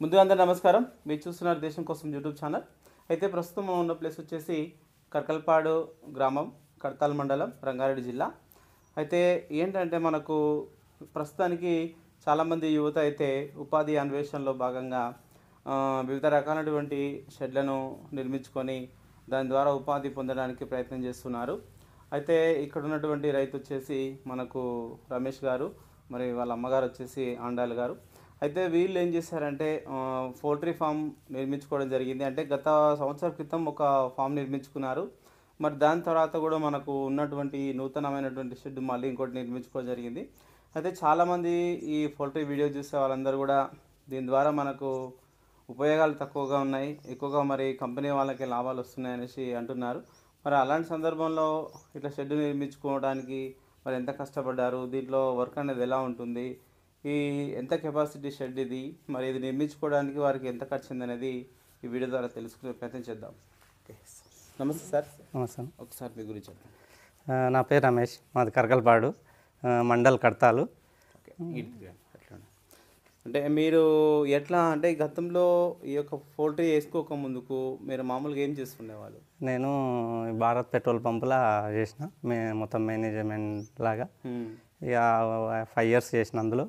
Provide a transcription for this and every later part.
ముందుగా అందరూ నమస్కారం మీరు చూస్తున్నారు దేశం కోసం యూట్యూబ్ ఛానల్ అయితే ప్రస్తుతం ఉన్న ప్లేస్ వచ్చేసి కర్కల్పాడు గ్రామం కడతాల్ మండలం రంగారెడ్డి జిల్లా అయితే ఏంటంటే మనకు ప్రస్తుతానికి చాలామంది యువత అయితే ఉపాధి అన్వేషణలో భాగంగా వివిధ రకాలైనటువంటి షెడ్లను నిర్మించుకొని దాని ద్వారా ఉపాధి పొందడానికి ప్రయత్నం చేస్తున్నారు అయితే ఇక్కడ ఉన్నటువంటి రైతు వచ్చేసి మనకు రమేష్ గారు మరి వాళ్ళ అమ్మగారు వచ్చేసి ఆండాలు గారు అయితే వీళ్ళు ఏం చేశారంటే పోల్ట్రీ ఫామ్ నిర్మించుకోవడం జరిగింది అంటే గత సంవత్సరం క్రితం ఒక ఫామ్ నిర్మించుకున్నారు మరి దాని తర్వాత కూడా మనకు ఉన్నటువంటి నూతనమైనటువంటి షెడ్ మళ్ళీ ఇంకోటి నిర్మించుకోవడం జరిగింది అయితే చాలామంది ఈ పోల్ట్రీ వీడియో చూసే వాళ్ళందరూ కూడా దీని ద్వారా మనకు ఉపయోగాలు తక్కువగా ఉన్నాయి ఎక్కువగా మరి కంపెనీ వాళ్ళకి లాభాలు వస్తున్నాయి అనేసి అంటున్నారు మరి అలాంటి సందర్భంలో ఇట్లా షెడ్ నిర్మించుకోవడానికి మరి ఎంత కష్టపడ్డారు దీంట్లో వర్క్ అనేది ఎలా ఉంటుంది ఈ ఎంత కెపాసిటీ షెడ్ ఇది మరి ఇది నిర్మించుకోవడానికి వారికి ఎంత ఖర్చు అనేది ఈ వీడియో ద్వారా తెలుసుకునే ప్రయత్నం చేద్దాం నమస్తే సార్ నమస్తే ఒకసారి మీ గురించి చెప్పండి నా పేరు రమేష్ మాది కరకలపాడు మండల్ కడతాలు అంటే మీరు ఎట్లా అంటే గతంలో ఈ యొక్క పోల్ట్రీ వేసుకోక ముందుకు మీరు మామూలుగా ఏం చేసుకునేవాళ్ళు నేను భారత్ పెట్రోల్ పంపులా చేసిన మే మొత్తం మేనేజ్మెంట్ లాగా ఇక ఫైవ్ ఇయర్స్ చేసిన అందులో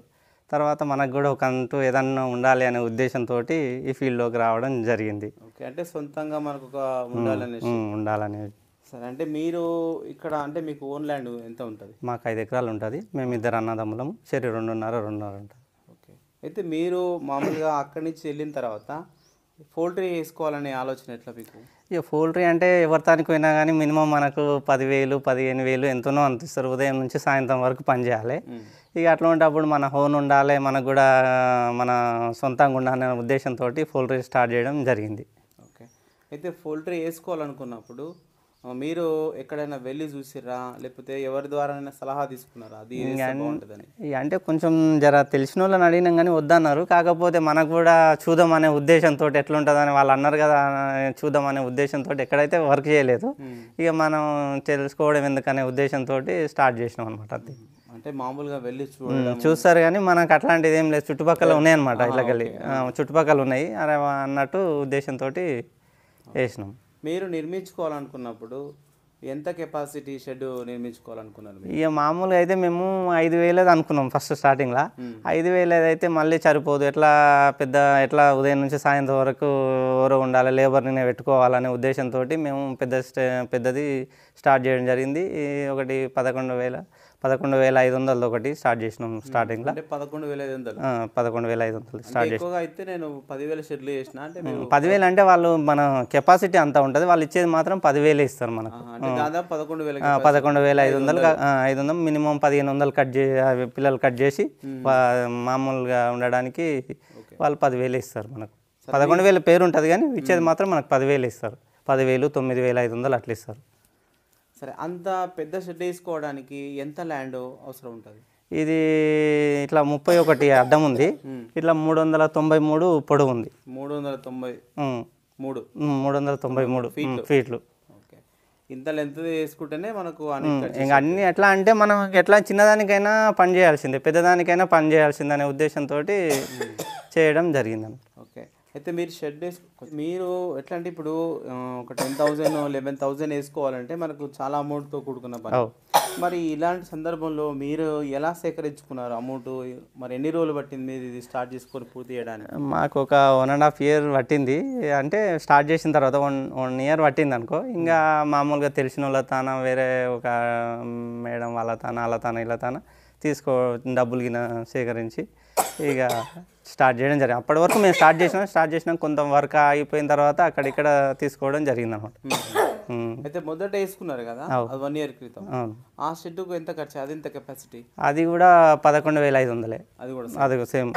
తర్వాత మనకు కూడా ఒక అంటూ ఏదన్నా ఉండాలి అనే ఉద్దేశంతో ఈ ఫీల్డ్లోకి రావడం జరిగింది ఓకే అంటే సొంతంగా మనకు ఒక ఉండాలనే ఉండాలనే సరే అంటే మీరు ఇక్కడ అంటే మీకు ఓన్ ల్యాండ్ ఎంత ఉంటుంది మాకు ఐదు ఎకరాలు ఉంటుంది మేము ఇద్దరు అన్నదమ్ములము సరే రెండున్నర రెండున్నర ఉంటుంది ఓకే అయితే మీరు మామూలుగా అక్కడి నుంచి వెళ్ళిన తర్వాత పోల్ట్రీ వేసుకోవాలనే ఆలోచన ఎట్లా మీకు ఇక పోల్ట్రీ అంటే ఎవరితానికి పోయినా కానీ మినిమం మనకు పదివేలు పదిహేను వేలు ఎంతనో అందిస్తారు ఉదయం నుంచి సాయంత్రం వరకు పనిచేయాలి ఇక అట్లా ఉంటప్పుడు మన హోన్ ఉండాలి మనకు కూడా మన సొంతంగా ఉండాలనే ఉద్దేశంతో పోల్ట్రీ స్టార్ట్ చేయడం జరిగింది ఓకే అయితే పోల్ట్రీ వేసుకోవాలనుకున్నప్పుడు మీరు ఎక్కడైనా వెళ్ళి చూసిర్రా లేకపోతే ఎవరి ద్వారా సలహా తీసుకున్నారా అది బాగుంటుందని అంటే కొంచెం జర తెలిసిన వాళ్ళని అడిగినాం కానీ వద్దన్నారు కాకపోతే మనకు కూడా చూద్దాం అనే ఉద్దేశంతో ఎట్లుంటుందని వాళ్ళు అన్నారు కదా చూద్దాం అనే ఉద్దేశంతో ఎక్కడైతే వర్క్ చేయలేదు ఇక మనం తెలుసుకోవడం ఎందుకనే ఉద్దేశంతో స్టార్ట్ చేసినాం అనమాట అది అంటే మామూలుగా వెళ్ళి చూస్తారు కానీ మనకు అట్లాంటిది ఏం లేదు చుట్టుపక్కల ఉన్నాయన్నమాట ఇట్లా చుట్టుపక్కల ఉన్నాయి అన్నట్టు ఉద్దేశంతో వేసినాం మీరు నిర్మించుకోవాలనుకున్నప్పుడు ఎంత కెపాసిటీ షెడ్ నిర్మించుకోవాలనుకున్నారు ఇక మామూలుగా అయితే మేము ఐదు వేలది అనుకున్నాం ఫస్ట్ స్టార్టింగ్లో ఐదు వేలది అయితే మళ్ళీ సరిపోదు ఎట్లా పెద్ద ఎట్లా ఉదయం నుంచి సాయంత్రం వరకు ఎవరు ఉండాలి లేబర్ని పెట్టుకోవాలనే ఉద్దేశంతో మేము పెద్ద పెద్దది స్టార్ట్ చేయడం జరిగింది ఒకటి పదకొండు వేల పదకొండు వేల ఐదు వందలు ఒకటి స్టార్ట్ చేసినాం స్టార్టింగ్లో పదకొండు వేల ఐదు వందలు పదకొండు వేల ఐదు వందలు స్టార్ట్ చేసి అయితే నేను పదివేల షెడ్లు చేసిన అంటే పదివేలు అంటే వాళ్ళు మన కెపాసిటీ అంతా ఉంటుంది వాళ్ళు ఇచ్చేది మాత్రం పదివేలు ఇస్తారు మనకు పదకొండు వేల పదకొండు వేల ఐదు వందలు ఐదు వందలు మినిమం పదిహేను వందలు కట్ చే పిల్లలు కట్ చేసి మామూలుగా ఉండడానికి వాళ్ళు పదివేలు ఇస్తారు మనకు పదకొండు వేల పేరు ఉంటుంది కానీ ఇచ్చేది మాత్రం మనకు పదివేలు ఇస్తారు పదివేలు తొమ్మిది వేల ఐదు వందలు అట్లా ఇస్తారు సరే అంత పెద్ద షెడ్ వేసుకోవడానికి ఎంత ల్యాండ్ అవసరం ఉంటుంది ఇది ఇట్లా ముప్పై ఒకటి అడ్డం ఉంది ఇట్లా మూడు వందల తొంభై మూడు పొడవు ఉంది మూడు వందల తొంభై మూడు మూడు వందల తొంభై మూడు ఫీట్లు ఇంత లెంత్ వేసుకుంటేనే మనకు ఇంకా అన్ని ఎట్లా అంటే మనం ఎట్లా చిన్నదానికైనా పని చేయాల్సిందే పెద్దదానికైనా పని చేయాల్సిందనే ఉద్దేశంతో చేయడం జరిగిందండి ఓకే అయితే మీరు షెడ్ వేసుకో మీరు ఎట్లా అంటే ఇప్పుడు ఒక టెన్ థౌజండ్ లెవెన్ థౌజండ్ వేసుకోవాలంటే మనకు చాలా అమౌంట్తో కూడుకున్న పని మరి ఇలాంటి సందర్భంలో మీరు ఎలా సేకరించుకున్నారు అమౌంట్ మరి ఎన్ని రోజులు పట్టింది మీరు ఇది స్టార్ట్ చేసుకొని పూర్తి చేయడానికి మాకు ఒక వన్ అండ్ హాఫ్ ఇయర్ పట్టింది అంటే స్టార్ట్ చేసిన తర్వాత వన్ వన్ ఇయర్ పట్టింది అనుకో ఇంకా మామూలుగా తెలిసిన వాళ్ళ తాన వేరే ఒక మేడం వాళ్ళ తాన వాళ్ళ తాన ఇలా తాన తీసుకో డబ్బులు గిన సేకరించి ఇక స్టార్ట్ చేయడం జరిగింది అప్పటి వరకు మేము స్టార్ట్ చేసినాం స్టార్ట్ చేసినాం కొంత వర్క్ అయిపోయిన తర్వాత అక్కడ ఇక్కడ తీసుకోవడం జరిగింది అనమాట అయితే మొదట వేసుకున్నారు కదా వన్ ఇయర్ క్రితం ఆ షెడ్కు ఎంత ఖర్చు అది ఎంత కెపాసిటీ అది కూడా పదకొండు వేల ఐదు వందలే అది కూడా అది సేమ్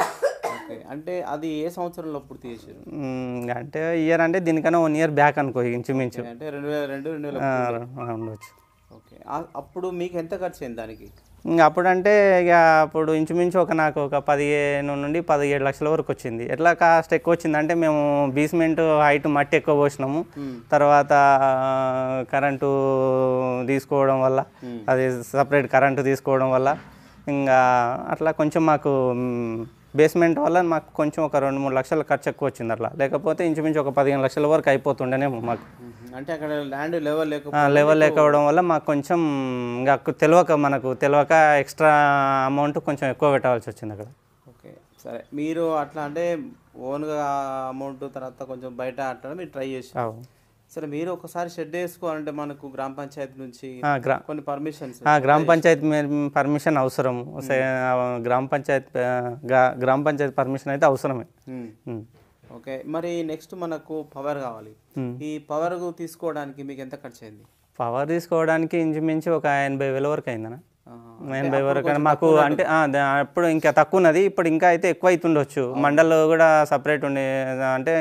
అంటే అది ఏ సంవత్సరంలో పూర్తి చేసారు అంటే ఇయర్ అంటే దీనికన్నా వన్ ఇయర్ బ్యాక్ అనుకో ఇంచుమించు అంటే రెండు వేల రెండు రెండు వేల ఉండవచ్చు ఓకే అప్పుడు మీకు ఎంత ఖర్చు అయింది దానికి ఇంకా అప్పుడంటే ఇక అప్పుడు ఇంచుమించు ఒక నాకు ఒక పదిహేను నుండి పదిహేడు లక్షల వరకు వచ్చింది ఎట్లా కాస్ట్ ఎక్కువ వచ్చిందంటే మేము బేస్మెంట్ హైట్ మట్టి ఎక్కువ పోసినాము తర్వాత కరెంటు తీసుకోవడం వల్ల అది సపరేట్ కరెంటు తీసుకోవడం వల్ల ఇంకా అట్లా కొంచెం మాకు బేస్మెంట్ వల్ల మాకు కొంచెం ఒక రెండు మూడు లక్షల ఖర్చు ఎక్కువ వచ్చింది అట్లా లేకపోతే ఇంచుమించు ఒక పదిహేను లక్షల వరకు అయిపోతుండేనేమో మాకు అంటే అక్కడ ల్యాండ్ లెవెల్ లేక లెవెల్ లేకపోవడం వల్ల మాకు కొంచెం ఇంకా తెలియక మనకు తెలియక ఎక్స్ట్రా అమౌంట్ కొంచెం ఎక్కువ పెట్టాల్సి వచ్చింది అక్కడ ఓకే సరే మీరు అట్లా అంటే ఓన్గా అమౌంట్ తర్వాత కొంచెం బయట అట్లా మీరు ట్రై చేసి సరే మీరు ఒకసారి షెడ్ వేసుకోవాలంటే మనకు గ్రామ పంచాయతీ నుంచి కొన్ని పర్మిషన్స్ గ్రామ పంచాయతీ పర్మిషన్ అవసరం గ్రామ పంచాయతీ గ్రామ పంచాయతీ పర్మిషన్ అయితే అవసరమే ఓకే మరి నెక్స్ట్ మనకు పవర్ కావాలి ఈ పవర్ తీసుకోవడానికి మీకు ఎంత ఖర్చు అయింది పవర్ తీసుకోవడానికి ఇంచుమించు ఒక ఎనభై వేల వరకు అయిందనా ఎనభై వరకు మాకు అంటే అప్పుడు ఇంకా తక్కువ ఉన్నది ఇప్పుడు ఇంకా అయితే ఎక్కువ అవుతుండొచ్చు మండల్ కూడా సపరేట్ ఉండే అంటే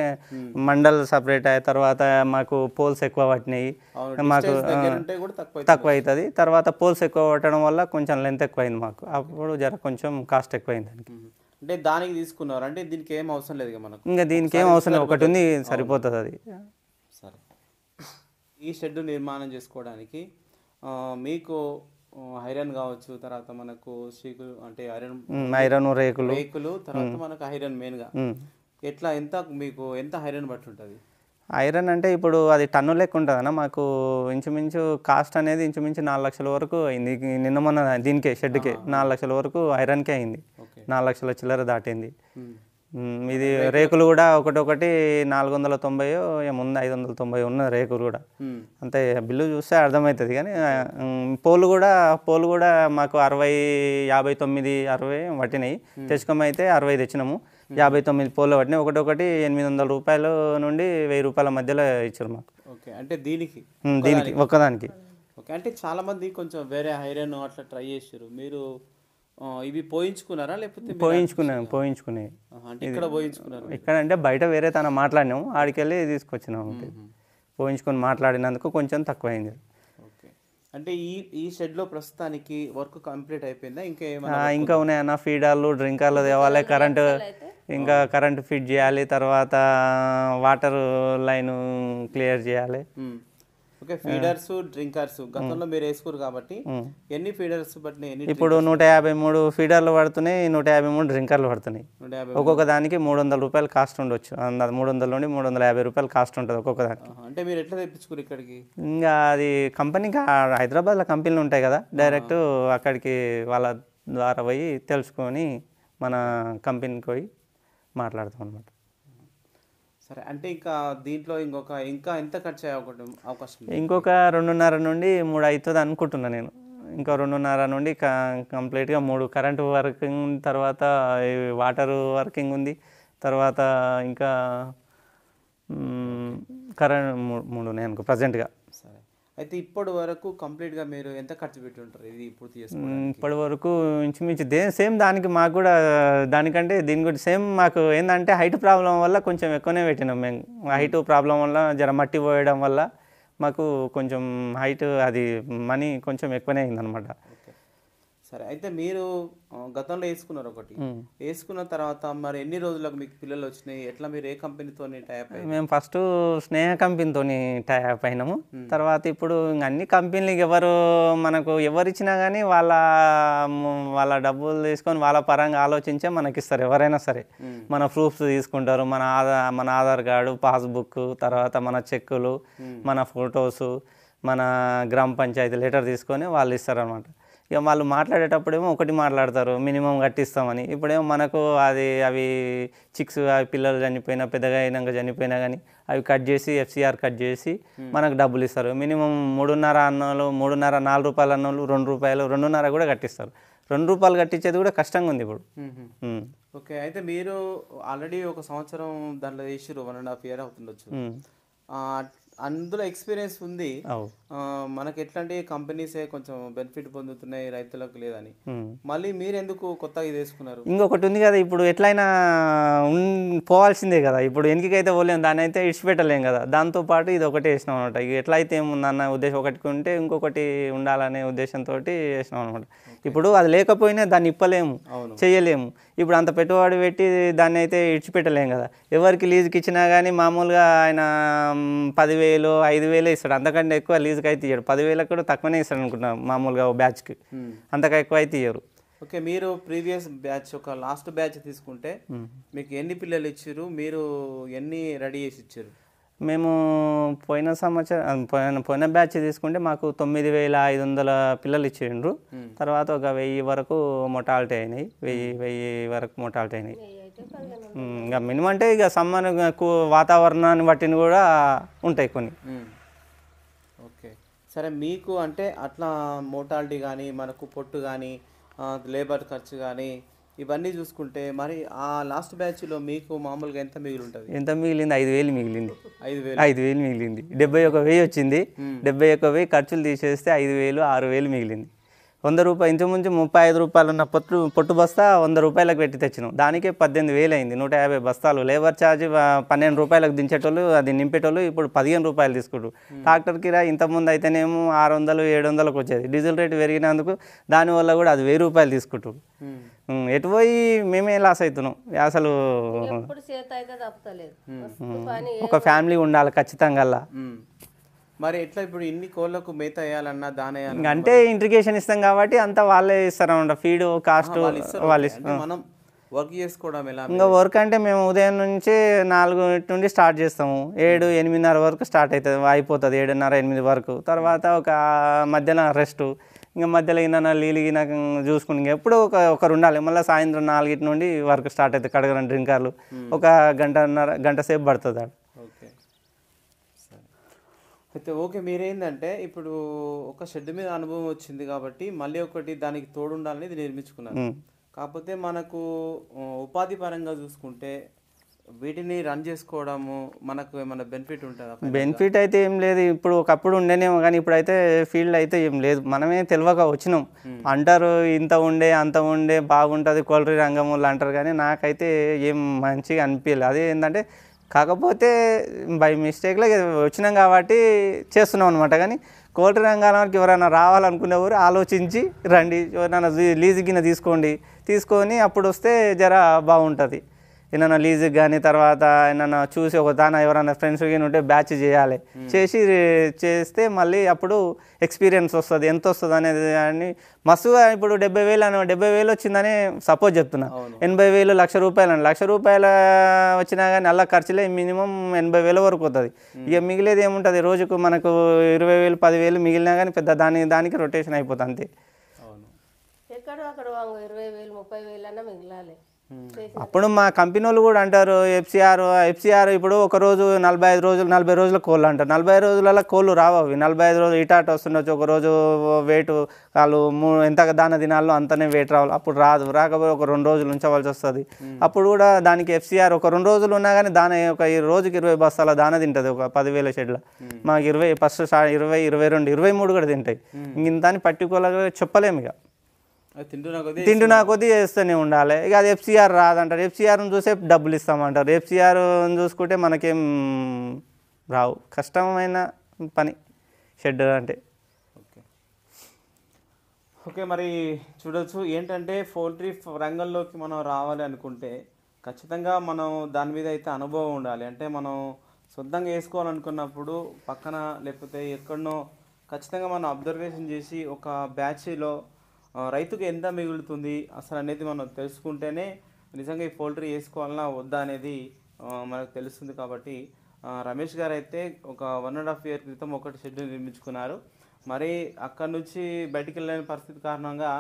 మండల్ సపరేట్ అయిన తర్వాత మాకు పోల్స్ ఎక్కువ పట్టినాయి మాకు తక్కువ అవుతుంది తర్వాత పోల్స్ ఎక్కువ పట్టడం వల్ల కొంచెం లెంత్ ఎక్కువ అయింది మాకు అప్పుడు జర కొంచెం కాస్ట్ ఎక్కువ అయింది దానికి అంటే దానికి తీసుకున్నారు అంటే దీనికి ఏం అవసరం లేదు మనకు ఇంకా దీనికి ఏం అవసరం లేదు ఒకటి ఉంది సరిపోతుంది అది సరే ఈ షెడ్ నిర్మాణం చేసుకోవడానికి మీకు ఐరన్ కావచ్చు తర్వాత మనకు సీకులు అంటే ఐరన్ ఐరన్ రేకులు రేకులు తర్వాత మనకు ఐరన్ మెయిన్గా ఎట్లా ఎంత మీకు ఎంత ఐరన్ బట్టి ఉంటుంది ఐరన్ అంటే ఇప్పుడు అది టన్ను లెక్క ఉంటుందన్న మాకు ఇంచుమించు కాస్ట్ అనేది ఇంచుమించు నాలుగు లక్షల వరకు అయింది నిన్న మొన్న దీనికే షెడ్కే నాలుగు లక్షల వరకు ఐరన్కే అయింది నాలుగు లక్షల చిల్లర దాటింది ఇది రేకులు కూడా ఒకటొకటి నాలుగు వందల తొంభై ఏముంది ఐదు వందల తొంభై ఉన్న రేకులు కూడా అంతే బిల్లు చూస్తే అర్థమవుతుంది కానీ పోలు కూడా పోలు కూడా మాకు అరవై యాభై తొమ్మిది అరవై పట్టినాయి తెచ్చుకోమైతే అరవై తెచ్చినాము యాభై తొమ్మిది పోలు పట్టినాయి ఒకటొకటి ఎనిమిది వందల రూపాయలు నుండి వెయ్యి రూపాయల మధ్యలో ఇచ్చారు మాకు ఓకే అంటే దీనికి దీనికి ఒక్కదానికి ఓకే అంటే చాలామంది కొంచెం వేరే హైరన్ అట్లా ట్రై చేసారు మీరు ఇవి పోయించుకున్నారా లేకపోతే పోయించుకున్నాం పోయించుకునే ఇక్కడ పోయించుకున్నారు ఇక్కడ అంటే బయట వేరే తన మాట్లాడినాము ఆడికెళ్ళి తీసుకొచ్చినాము పోయించుకొని మాట్లాడినందుకు కొంచెం తక్కువైంది అంటే ఈ ఈ షెడ్లో ప్రస్తుతానికి వర్క్ కంప్లీట్ అయిపోయిందా ఇంకా ఇంకా ఉన్నాయన్న ఫీడర్లు డ్రింకర్లు తేవాలి కరెంటు ఇంకా కరెంటు ఫిట్ చేయాలి తర్వాత వాటర్ లైన్ క్లియర్ చేయాలి ఓకే ఫీడర్స్ డ్రింకర్స్ గతంలో మీరు వేసుకోరు కాబట్టి ఎన్ని ఫీడర్స్ పట్టినాయి ఇప్పుడు నూట యాభై మూడు ఫీడర్లు పడుతున్నాయి నూట యాభై మూడు డ్రింకర్లు పడుతున్నాయి ఒక్కొక్క దానికి మూడు వందల రూపాయలు కాస్ట్ ఉండొచ్చు మూడు వందల నుండి మూడు వందల యాభై రూపాయలు కాస్ట్ ఉంటుంది ఒక్కొక్క దానికి అంటే మీరు ఎట్లా తెప్పించుకోరు ఇక్కడికి ఇంకా అది కంపెనీ హైదరాబాద్లో కంపెనీలు ఉంటాయి కదా డైరెక్ట్ అక్కడికి వాళ్ళ ద్వారా పోయి తెలుసుకొని మన కంపెనీకి పోయి మాట్లాడతాం అనమాట సరే అంటే ఇంకా దీంట్లో ఇంకొక ఇంకా ఎంత ఖర్చు అయ్యే అవకాశం ఇంకొక రెండున్నర నుండి మూడు అవుతుంది అనుకుంటున్నాను నేను ఇంకా రెండున్నర నుండి కంప్లీట్గా మూడు కరెంటు వర్కింగ్ తర్వాత వాటర్ వర్కింగ్ ఉంది తర్వాత ఇంకా కరెంట్ మూడు నేను ప్రజెంట్గా అయితే ఇప్పటి వరకు కంప్లీట్గా మీరు ఎంత ఖర్చు పెట్టి ఉంటారు ఇది పూర్తి చేసుకోవడానికి ఇప్పటి వరకు ఇంచుమించు సేమ్ దానికి మాకు కూడా దానికంటే దీని గురించి సేమ్ మాకు ఏంటంటే హైట్ ప్రాబ్లం వల్ల కొంచెం ఎక్కువనే పెట్టినాం మేము హైట్ ప్రాబ్లం వల్ల జర మట్టి పోయడం వల్ల మాకు కొంచెం హైట్ అది మనీ కొంచెం ఎక్కువనే అయిందనమాట సరే అయితే మీరు గతంలో వేసుకున్నారు ఒకటి వేసుకున్న తర్వాత మరి ఎన్ని రోజులకు మీకు పిల్లలు వచ్చినాయి ఎట్లా మీరు ఏ కంపెనీతో టైప్ మేము ఫస్ట్ స్నేహ కంపెనీతో టైప్ అయినాము తర్వాత ఇప్పుడు అన్ని కంపెనీలు ఎవరు మనకు ఎవరు ఇచ్చినా కానీ వాళ్ళ వాళ్ళ డబ్బులు తీసుకొని వాళ్ళ పరంగా ఆలోచించే మనకి ఇస్తారు ఎవరైనా సరే మన ప్రూఫ్స్ తీసుకుంటారు మన ఆధార్ మన ఆధార్ కార్డు పాస్బుక్ తర్వాత మన చెక్కులు మన ఫొటోస్ మన గ్రామ పంచాయతీ లెటర్ తీసుకొని వాళ్ళు ఇస్తారనమాట ఇక వాళ్ళు మాట్లాడేటప్పుడేమో ఒకటి మాట్లాడతారు మినిమం కట్టిస్తామని ఇప్పుడేమో మనకు అది అవి చిక్స్ అవి పిల్లలు చనిపోయినా పెద్దగా అయినాక చనిపోయినా కానీ అవి కట్ చేసి ఎఫ్సిఆర్ కట్ చేసి hmm. మనకు డబ్బులు ఇస్తారు మినిమం మూడున్నర అన్నోళ్ళు మూడున్నర నాలుగు రూపాయలు అన్నోళ్ళు రెండు రూపాయలు రెండున్నర కూడా కట్టిస్తారు రెండు రూపాయలు కట్టించేది కూడా కష్టంగా ఉంది ఇప్పుడు ఓకే hmm, hmm. అయితే మీరు ఆల్రెడీ ఒక సంవత్సరం దాంట్లో చేసిరు వన్ అండ్ హాఫ్ ఇయర్ అవుతుండొచ్చు అందులో ఎక్స్పీరియన్స్ ఉంది మనకి ఎట్లాంటి కంపెనీసే కొంచెం బెనిఫిట్ పొందుతున్నాయి రైతులకు లేదని మళ్ళీ మీరు ఎందుకు కొత్తగా ఇది వేసుకున్నారు ఇంకొకటి ఉంది కదా ఇప్పుడు ఎట్లయినా పోవాల్సిందే కదా ఇప్పుడు ఎన్నికైతే పోలేము దాని అయితే ఇచ్చిపెట్టలేము కదా దాంతో పాటు ఇది ఒకటి వేసినాం అనమాట ఇక ఎట్లయితే ఏముందన్న ఉద్దేశం ఒకటి ఉంటే ఇంకొకటి ఉండాలనే ఉద్దేశంతో వేసినాం అనమాట ఇప్పుడు అది లేకపోయినా దాన్ని ఇప్పలేము చేయలేము ఇప్పుడు అంత పెట్టుబడి పెట్టి దాన్ని అయితే ఇచ్చిపెట్టలేము కదా ఎవరికి లీజుకి ఇచ్చినా కానీ మామూలుగా ఆయన పదివేలు ఐదు వేలు ఇస్తాడు అంతకంటే ఎక్కువ లీజు ఫీజుకి అయితే ఇయ్యారు పదివేలకు కూడా తక్కువనే ఇస్తాడు అనుకుంటున్నాను మామూలుగా బ్యాచ్కి అంతగా ఎక్కువ అయితే ఇయ్యారు ఓకే మీరు ప్రీవియస్ బ్యాచ్ ఒక లాస్ట్ బ్యాచ్ తీసుకుంటే మీకు ఎన్ని పిల్లలు ఇచ్చారు మీరు ఎన్ని రెడీ చేసి ఇచ్చారు మేము పోయిన సంవత్సరం పోయిన పోయిన బ్యాచ్ తీసుకుంటే మాకు తొమ్మిది వేల ఐదు వందల పిల్లలు ఇచ్చిండ్రు తర్వాత ఒక వెయ్యి వరకు మొటాలిటీ అయినాయి వెయ్యి వెయ్యి వరకు మొటాలిటీ అయినాయి ఇంకా మినిమం అంటే ఇక సమ్మర్ వాతావరణాన్ని బట్టిని కూడా ఉంటాయి కొన్ని సరే మీకు అంటే అట్లా మోటాలిటీ కానీ మనకు పొట్టు కానీ లేబర్ ఖర్చు కానీ ఇవన్నీ చూసుకుంటే మరి ఆ లాస్ట్ బ్యాచ్లో మీకు మామూలుగా ఎంత మిగిలి ఉంటుంది ఎంత మిగిలింది ఐదు వేలు మిగిలింది ఐదు వేలు ఐదు వేలు మిగిలింది డెబ్బై ఒక వెయ్యి వచ్చింది డెబ్బై ఒక వెయ్యి ఖర్చులు తీసేస్తే ఐదు వేలు ఆరు వేలు మిగిలింది వంద రూపాయలు ఇంచుమించు ముప్పై ఐదు రూపాయలు ఉన్న పొట్టు పొట్టు బస్తా వంద రూపాయలకు పెట్టి తెచ్చినాం దానికే పద్దెనిమిది వేలు అయింది నూట యాభై బస్తాలు లేబర్ ఛార్జ్ పన్నెండు రూపాయలకు దించేటోళ్ళు అది నింపేటోళ్ళు ఇప్పుడు పదిహేను రూపాయలు తీసుకుంటారు ట్రాక్టర్ కిరా ఇంతకుముందు అయితేనేమో ఆరు వందలు ఏడు వందలకు వచ్చేది డీజిల్ రేటు పెరిగినందుకు దానివల్ల కూడా అది వెయ్యి రూపాయలు తీసుకుంటారు ఎటు పోయి మేమే లాస్ అవుతున్నాం అసలు ఒక ఫ్యామిలీ ఉండాలి ఖచ్చితంగా మరి ఎట్లా ఇప్పుడు ఇన్ని కోళ్ళకు మేత వేయాలన్నా దాని అంటే ఇంట్రిగేషన్ ఇస్తాం కాబట్టి అంతా వాళ్ళే ఇస్తారు అనమాట ఫీడ్ కాస్ట్ వాళ్ళు మనం వర్క్ చేసుకోవడం ఎలా ఇంకా వర్క్ అంటే మేము ఉదయం నుంచి నాలుగు నుండి స్టార్ట్ చేస్తాము ఏడు hmm. ఎనిమిదిన్నర వరకు స్టార్ట్ అవుతుంది అయిపోతుంది ఏడున్నర ఎనిమిది వరకు తర్వాత ఒక మధ్యలో రెస్ట్ ఇంకా మధ్యలో ఇన్న నీళ్ళు గిన చూసుకుని ఎప్పుడు ఒక ఒకరు ఉండాలి మళ్ళీ సాయంత్రం నాలుగింటి నుండి వర్క్ స్టార్ట్ అవుతుంది కడగరం డ్రింకర్లు ఒక గంటన్నర గంట సేపు పడుతుంది అయితే ఓకే మీరేందంటే ఇప్పుడు ఒక షెడ్ మీద అనుభవం వచ్చింది కాబట్టి మళ్ళీ ఒకటి దానికి తోడుండాలని ఇది నిర్మించుకున్నాను కాకపోతే మనకు ఉపాధి పరంగా చూసుకుంటే వీటిని రన్ చేసుకోవడము మనకు ఏమైనా బెనిఫిట్ ఉంటుందా బెనిఫిట్ అయితే ఏం లేదు ఇప్పుడు ఒకప్పుడు ఉండేనేమో కానీ ఇప్పుడు అయితే ఫీల్డ్ అయితే ఏం లేదు మనమే తెలియక వచ్చినాం అంటారు ఇంత ఉండే అంత ఉండే బాగుంటుంది కొలరి రంగం అంటారు కానీ నాకైతే ఏం మంచిగా అనిపించలేదు అదే ఏంటంటే కాకపోతే బై మిస్టేక్లో వచ్చినాం కాబట్టి చేస్తున్నాం అనమాట కానీ కోటి రంగానికి ఎవరైనా రావాలనుకునేవారు ఆలోచించి రండి ఎవరైనా లీజు గిన్నె తీసుకోండి తీసుకొని అప్పుడు వస్తే జర బాగుంటుంది ఏమన్నా లీజుకి కానీ తర్వాత ఏమైనా చూసి ఒక దాని ఎవరైనా ఫ్రెండ్స్ కానీ ఉంటే బ్యాచ్ చేయాలి చేసి చేస్తే మళ్ళీ అప్పుడు ఎక్స్పీరియన్స్ వస్తుంది ఎంత వస్తుంది అనేది అని మస్తుగా ఇప్పుడు డెబ్బై వేలు అని డెబ్బై వేలు వచ్చిందని సపోజ్ చెప్తున్నా ఎనభై వేలు లక్ష రూపాయలు అని లక్ష రూపాయల వచ్చినా కానీ అలా ఖర్చులే మినిమం ఎనభై వేల వరకు అవుతుంది ఇక మిగిలేది ఏముంటుంది రోజుకు మనకు ఇరవై వేలు పదివేలు మిగిలినా కానీ పెద్ద దాని దానికి రొటేషన్ అయిపోతుంది అంతే ఎక్కడో అక్కడ ఇరవై వేలు ముప్పై వేలు అన్నా మిగిలాలి అప్పుడు మా కంపెనీ వాళ్ళు కూడా అంటారు ఎఫ్సిఆర్ ఎఫ్సిఆర్ ఇప్పుడు ఒక రోజు నలభై ఐదు రోజులు నలభై రోజుల కోళ్ళు అంటారు నలభై రోజులలో కోళ్ళు రావు అవి నలభై ఐదు రోజులు ఇటాట వస్తుండొచ్చు ఒక రోజు వెయిట్ వాళ్ళు ఎంత దాన దినాల్లో అంతనే వెయిట్ రావాలి అప్పుడు రాదు రాకపోతే ఒక రెండు రోజులు ఉంచవలసి వస్తుంది అప్పుడు కూడా దానికి ఎఫ్సిఆర్ ఒక రెండు రోజులు ఉన్నా కానీ దాన ఒక రోజుకి ఇరవై బస్తాల దాన తింటుంది ఒక పదివేల షెడ్ల మాకు ఇరవై ఫస్ట్ ఇరవై ఇరవై రెండు ఇరవై మూడు కూడా తింటాయి ఇంత అని పట్టుకోలేక చెప్పలేము ఇక నా కొద్దీ చేస్తూనే ఉండాలి ఇక అది ఎఫ్సీఆర్ రాదంటారు ఎఫ్సీఆర్ని చూసే డబ్బులు ఇస్తామంటారు ఎఫ్సీఆర్ చూసుకుంటే మనకేం రావు కష్టమైన పని షెడ్ అంటే ఓకే మరి చూడొచ్చు ఏంటంటే పౌల్ట్రీ రంగంలోకి మనం రావాలి అనుకుంటే ఖచ్చితంగా మనం దాని మీద అయితే అనుభవం ఉండాలి అంటే మనం సొంతంగా వేసుకోవాలనుకున్నప్పుడు పక్కన లేకపోతే ఎక్కడనో ఖచ్చితంగా మనం అబ్జర్వేషన్ చేసి ఒక బ్యాచ్లో రైతుకు ఎంత మిగులుతుంది అసలు అనేది మనం తెలుసుకుంటేనే నిజంగా ఈ పోల్ట్రీ వేసుకోవాలన్నా వద్దా అనేది మనకు తెలుస్తుంది కాబట్టి రమేష్ గారు అయితే ఒక వన్ అండ్ హాఫ్ ఇయర్ క్రితం ఒకటి షెడ్ నిర్మించుకున్నారు మరి అక్కడి నుంచి బయటికి వెళ్ళలేని పరిస్థితి కారణంగా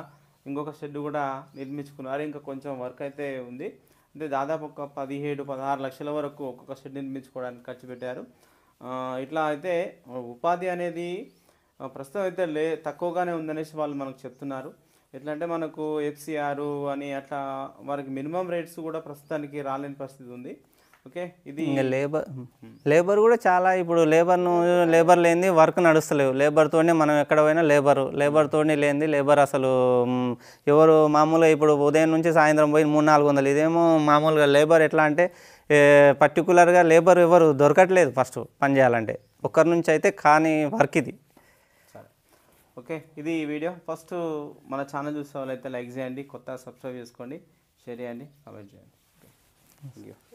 ఇంకొక షెడ్ కూడా నిర్మించుకున్నారు ఇంకా కొంచెం వర్క్ అయితే ఉంది అంటే దాదాపు ఒక పదిహేడు పదహారు లక్షల వరకు ఒక్కొక్క షెడ్ నిర్మించుకోవడానికి ఖర్చు పెట్టారు ఇట్లా అయితే ఉపాధి అనేది ప్రస్తుతం అయితే లే తక్కువగానే ఉందనేసి వాళ్ళు మనకు చెప్తున్నారు ఎట్లా అంటే మనకు ఎఫ్సిఆర్ అని అట్లా వారికి మినిమం రేట్స్ కూడా ప్రస్తుతానికి రాలేని పరిస్థితి ఉంది ఓకే ఇది లేబర్ లేబర్ కూడా చాలా ఇప్పుడు లేబర్ను లేబర్ లేని వర్క్ నడుస్తలేవు లేబర్తోనే మనం ఎక్కడ పోయినా లేబర్ లేబర్తోనే లేనిది లేబర్ అసలు ఎవరు మామూలుగా ఇప్పుడు ఉదయం నుంచి సాయంత్రం పోయి మూడు నాలుగు వందలు ఇదేమో మామూలుగా లేబర్ ఎట్లా అంటే పర్టికులర్గా లేబర్ ఎవరు దొరకట్లేదు ఫస్ట్ పని చేయాలంటే ఒక్కరి నుంచి అయితే కానీ వర్క్ ఇది ఓకే ఇది వీడియో ఫస్ట్ మన ఛానల్ చూసే వాళ్ళైతే లైక్ చేయండి కొత్త సబ్స్క్రైబ్ చేసుకోండి షేర్ చేయండి కమెంట్ చేయండి థ్యాంక్ యూ